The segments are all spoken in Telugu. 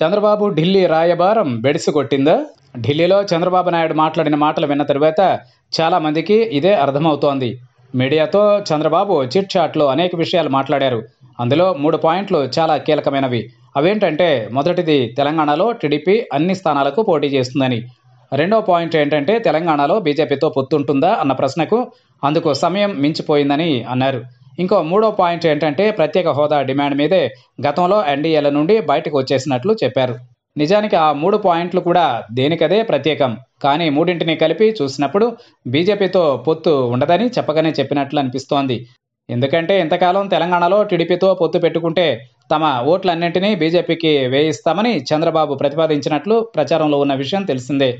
చంద్రబాబు ఢిల్లీ రాయబారం కొట్టిందా ఢిల్లీలో చంద్రబాబు నాయుడు మాట్లాడిన మాటలు విన్న తర్వాత మందికి ఇదే అర్థమవుతోంది మీడియాతో చంద్రబాబు చిట్ చాట్లో అనేక విషయాలు మాట్లాడారు అందులో మూడు పాయింట్లు చాలా కీలకమైనవి అవేంటంటే మొదటిది తెలంగాణలో టీడీపీ అన్ని స్థానాలకు పోటీ చేస్తుందని రెండో పాయింట్ ఏంటంటే తెలంగాణలో బీజేపీతో పొత్తుంటుందా అన్న ప్రశ్నకు అందుకు సమయం మించిపోయిందని అన్నారు ఇంకో మూడో పాయింట్ ఏంటంటే ప్రత్యేక హోదా డిమాండ్ మీదే గతంలో ఎన్డీఏల నుండి బయటకు వచ్చేసినట్లు చెప్పారు నిజానికి ఆ మూడు పాయింట్లు కూడా దేనికదే ప్రత్యేకం కానీ మూడింటిని కలిపి చూసినప్పుడు బీజేపీతో పొత్తు ఉండదని చెప్పగానే చెప్పినట్లు అనిపిస్తోంది ఎందుకంటే ఇంతకాలం తెలంగాణలో టీడీపీతో పొత్తు పెట్టుకుంటే తమ ఓట్లన్నింటినీ బీజేపీకి వేయిస్తామని చంద్రబాబు ప్రతిపాదించినట్లు ప్రచారంలో ఉన్న విషయం తెలిసిందే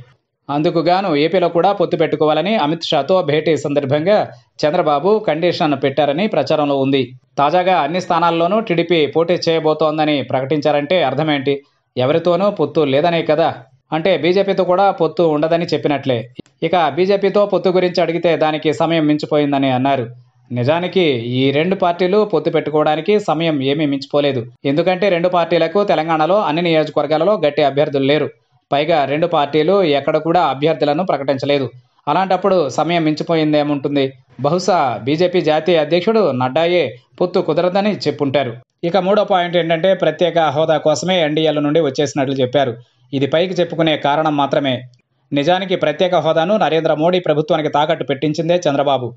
అందుకుగాను ఏపీలో కూడా పొత్తు పెట్టుకోవాలని అమిత్ షాతో భేటీ సందర్భంగా చంద్రబాబు కండిషన్ పెట్టారని ప్రచారంలో ఉంది తాజాగా అన్ని స్థానాల్లోనూ టీడీపీ పోటీ చేయబోతోందని ప్రకటించారంటే అర్థమేంటి ఎవరితోనూ పొత్తు లేదనే కదా అంటే బీజేపీతో కూడా పొత్తు ఉండదని చెప్పినట్లే ఇక బీజేపీతో పొత్తు గురించి అడిగితే దానికి సమయం మించిపోయిందని అన్నారు నిజానికి ఈ రెండు పార్టీలు పొత్తు పెట్టుకోవడానికి సమయం ఏమీ మించిపోలేదు ఎందుకంటే రెండు పార్టీలకు తెలంగాణలో అన్ని నియోజకవర్గాలలో గట్టి అభ్యర్థులు లేరు పైగా రెండు పార్టీలు ఎక్కడ కూడా అభ్యర్థులను ప్రకటించలేదు అలాంటప్పుడు సమయం మించిపోయిందేముంటుంది బహుశా బీజేపీ జాతీయ అధ్యక్షుడు నడ్డాయే పొత్తు కుదరదని చెప్పుంటారు ఇక మూడో పాయింట్ ఏంటంటే ప్రత్యేక హోదా కోసమే ఎన్డీఏల నుండి వచ్చేసినట్లు చెప్పారు ఇది పైకి చెప్పుకునే కారణం మాత్రమే నిజానికి ప్రత్యేక హోదాను నరేంద్ర మోడీ ప్రభుత్వానికి తాకట్టు పెట్టించిందే చంద్రబాబు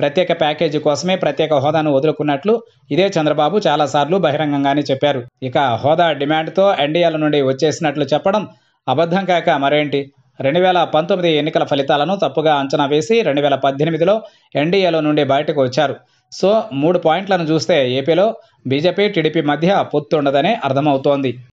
ప్రత్యేక ప్యాకేజీ కోసమే ప్రత్యేక హోదాను వదులుకున్నట్లు ఇదే చంద్రబాబు చాలాసార్లు బహిరంగంగానే చెప్పారు ఇక హోదా డిమాండ్తో ఎన్డీఏల నుండి వచ్చేసినట్లు చెప్పడం అబద్ధం కాక మరేంటి రెండు వేల పంతొమ్మిది ఎన్నికల ఫలితాలను తప్పుగా అంచనా వేసి రెండు వేల పద్దెనిమిదిలో ఎన్డీఏలో నుండి బయటకు వచ్చారు సో మూడు పాయింట్లను చూస్తే ఏపీలో బీజేపీ టీడీపీ మధ్య పొత్తు ఉండదని అర్థమవుతోంది